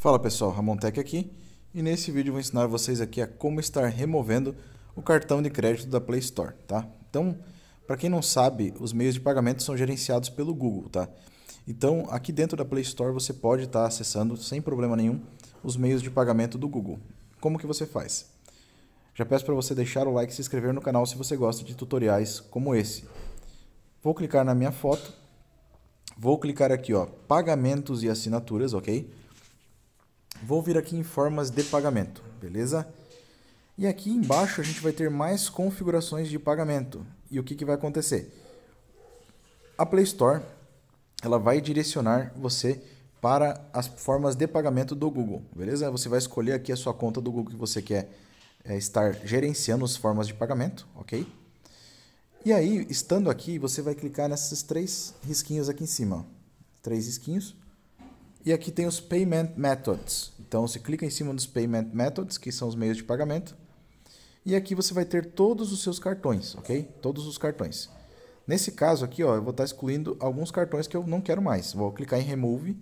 Fala pessoal, Ramon Tech aqui e nesse vídeo vou ensinar vocês aqui a como estar removendo o cartão de crédito da Play Store, tá? Então, para quem não sabe, os meios de pagamento são gerenciados pelo Google, tá? Então, aqui dentro da Play Store você pode estar tá acessando sem problema nenhum os meios de pagamento do Google. Como que você faz? Já peço para você deixar o like e se inscrever no canal se você gosta de tutoriais como esse. Vou clicar na minha foto, vou clicar aqui ó, pagamentos e assinaturas, ok? Vou vir aqui em formas de pagamento, beleza? E aqui embaixo a gente vai ter mais configurações de pagamento. E o que, que vai acontecer? A Play Store ela vai direcionar você para as formas de pagamento do Google, beleza? Você vai escolher aqui a sua conta do Google que você quer é, estar gerenciando as formas de pagamento, ok? E aí, estando aqui, você vai clicar nesses três risquinhos aqui em cima. Três risquinhos. E aqui tem os Payment Methods. Então você clica em cima dos Payment Methods, que são os meios de pagamento. E aqui você vai ter todos os seus cartões, ok? Todos os cartões. Nesse caso aqui, ó, eu vou estar excluindo alguns cartões que eu não quero mais. Vou clicar em Remove,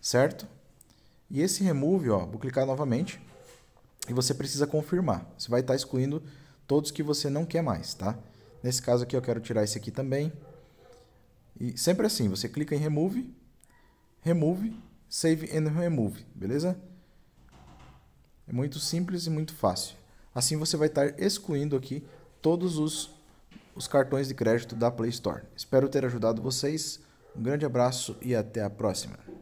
certo? E esse Remove, ó, vou clicar novamente. E você precisa confirmar. Você vai estar excluindo todos que você não quer mais, tá? Nesse caso aqui, eu quero tirar esse aqui também. E sempre assim, você clica em Remove, Remove Save and Remove, beleza? É muito simples e muito fácil. Assim você vai estar excluindo aqui todos os, os cartões de crédito da Play Store. Espero ter ajudado vocês. Um grande abraço e até a próxima.